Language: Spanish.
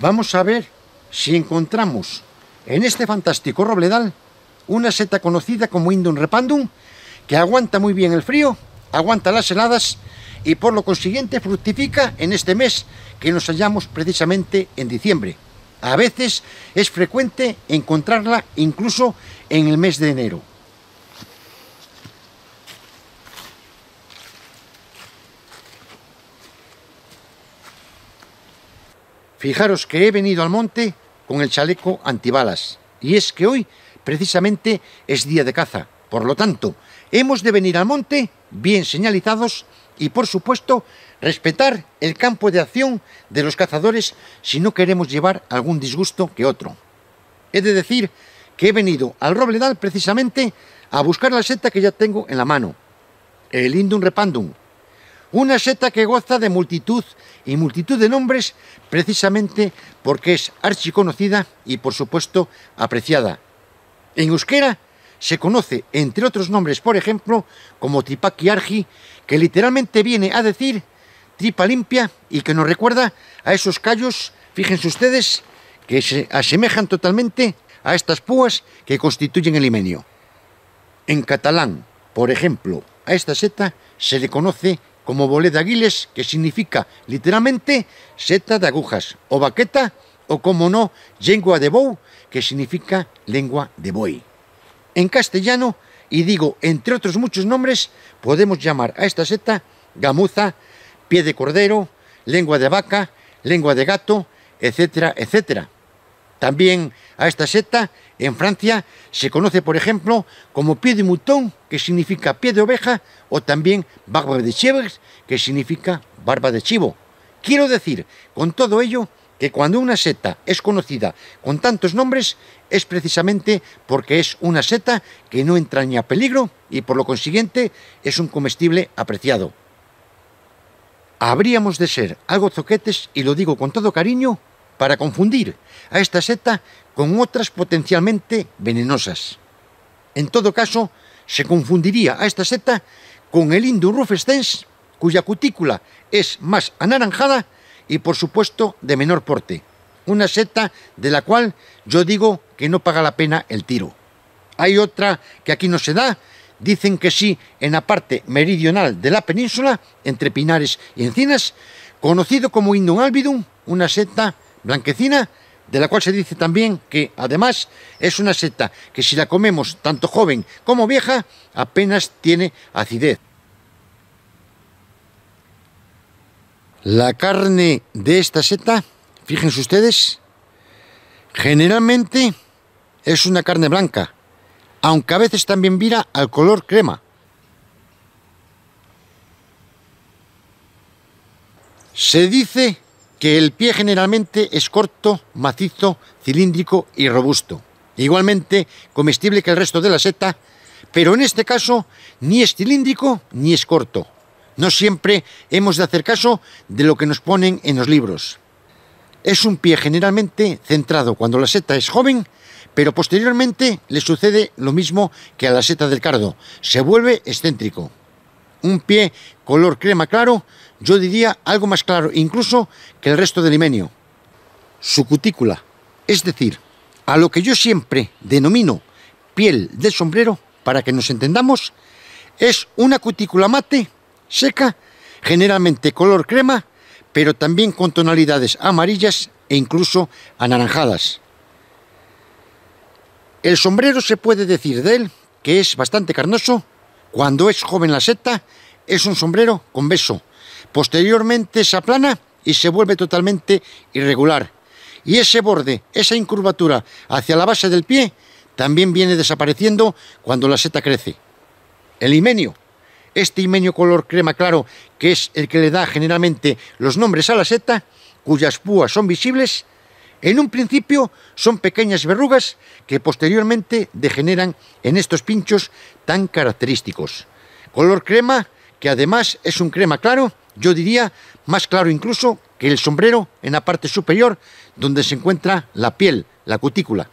Vamos a ver si encontramos en este fantástico robledal una seta conocida como Indum repandum, que aguanta muy bien el frío, aguanta las heladas y por lo consiguiente fructifica en este mes que nos hallamos precisamente en diciembre. A veces es frecuente encontrarla incluso en el mes de enero. Fijaros que he venido al monte con el chaleco antibalas. Y es que hoy, precisamente, es día de caza. Por lo tanto, hemos de venir al monte bien señalizados y, por supuesto, respetar el campo de acción de los cazadores si no queremos llevar algún disgusto que otro. He de decir que he venido al robledal precisamente a buscar la seta que ya tengo en la mano, el Indum Repandum, una seta que goza de multitud y multitud de nombres precisamente porque es archiconocida y por supuesto apreciada. En euskera se conoce, entre otros nombres, por ejemplo, como tripaki argi, que literalmente viene a decir tripa limpia y que nos recuerda a esos callos, fíjense ustedes, que se asemejan totalmente a estas púas que constituyen el imenio. En catalán, por ejemplo, a esta seta se le conoce como bolé de aguiles, que significa literalmente seta de agujas, o baqueta, o como no, lengua de bou, que significa lengua de boi. En castellano, y digo, entre otros muchos nombres, podemos llamar a esta seta gamuza, pie de cordero, lengua de vaca, lengua de gato, etcétera, etcétera. También a esta seta en Francia se conoce, por ejemplo, como pie de mutón, que significa pie de oveja, o también barba de chèvres, que significa barba de chivo. Quiero decir, con todo ello, que cuando una seta es conocida con tantos nombres es precisamente porque es una seta que no entraña peligro y por lo consiguiente es un comestible apreciado. Habríamos de ser algo zoquetes, y lo digo con todo cariño, para confundir a esta seta con otras potencialmente venenosas. En todo caso, se confundiría a esta seta con el Indum rufestens, cuya cutícula es más anaranjada y por supuesto de menor porte. Una seta de la cual yo digo que no paga la pena el tiro. Hay otra que aquí no se da, dicen que sí en la parte meridional de la península, entre pinares y encinas, conocido como Indum albidum, una seta blanquecina, de la cual se dice también que además es una seta que si la comemos tanto joven como vieja apenas tiene acidez. La carne de esta seta, fíjense ustedes, generalmente es una carne blanca, aunque a veces también vira al color crema. Se dice que el pie generalmente es corto, macizo, cilíndrico y robusto. Igualmente comestible que el resto de la seta, pero en este caso ni es cilíndrico ni es corto. No siempre hemos de hacer caso de lo que nos ponen en los libros. Es un pie generalmente centrado cuando la seta es joven, pero posteriormente le sucede lo mismo que a la seta del cardo, se vuelve excéntrico un pie color crema claro, yo diría algo más claro incluso que el resto del limenio. Su cutícula, es decir, a lo que yo siempre denomino piel del sombrero, para que nos entendamos, es una cutícula mate, seca, generalmente color crema, pero también con tonalidades amarillas e incluso anaranjadas. El sombrero se puede decir de él que es bastante carnoso, cuando es joven la seta, es un sombrero con beso. Posteriormente se aplana y se vuelve totalmente irregular. Y ese borde, esa incurvatura hacia la base del pie, también viene desapareciendo cuando la seta crece. El himenio. Este himenio color crema claro, que es el que le da generalmente los nombres a la seta, cuyas púas son visibles, en un principio son pequeñas verrugas que posteriormente degeneran en estos pinchos tan característicos. Color crema, que además es un crema claro, yo diría más claro incluso que el sombrero en la parte superior donde se encuentra la piel, la cutícula.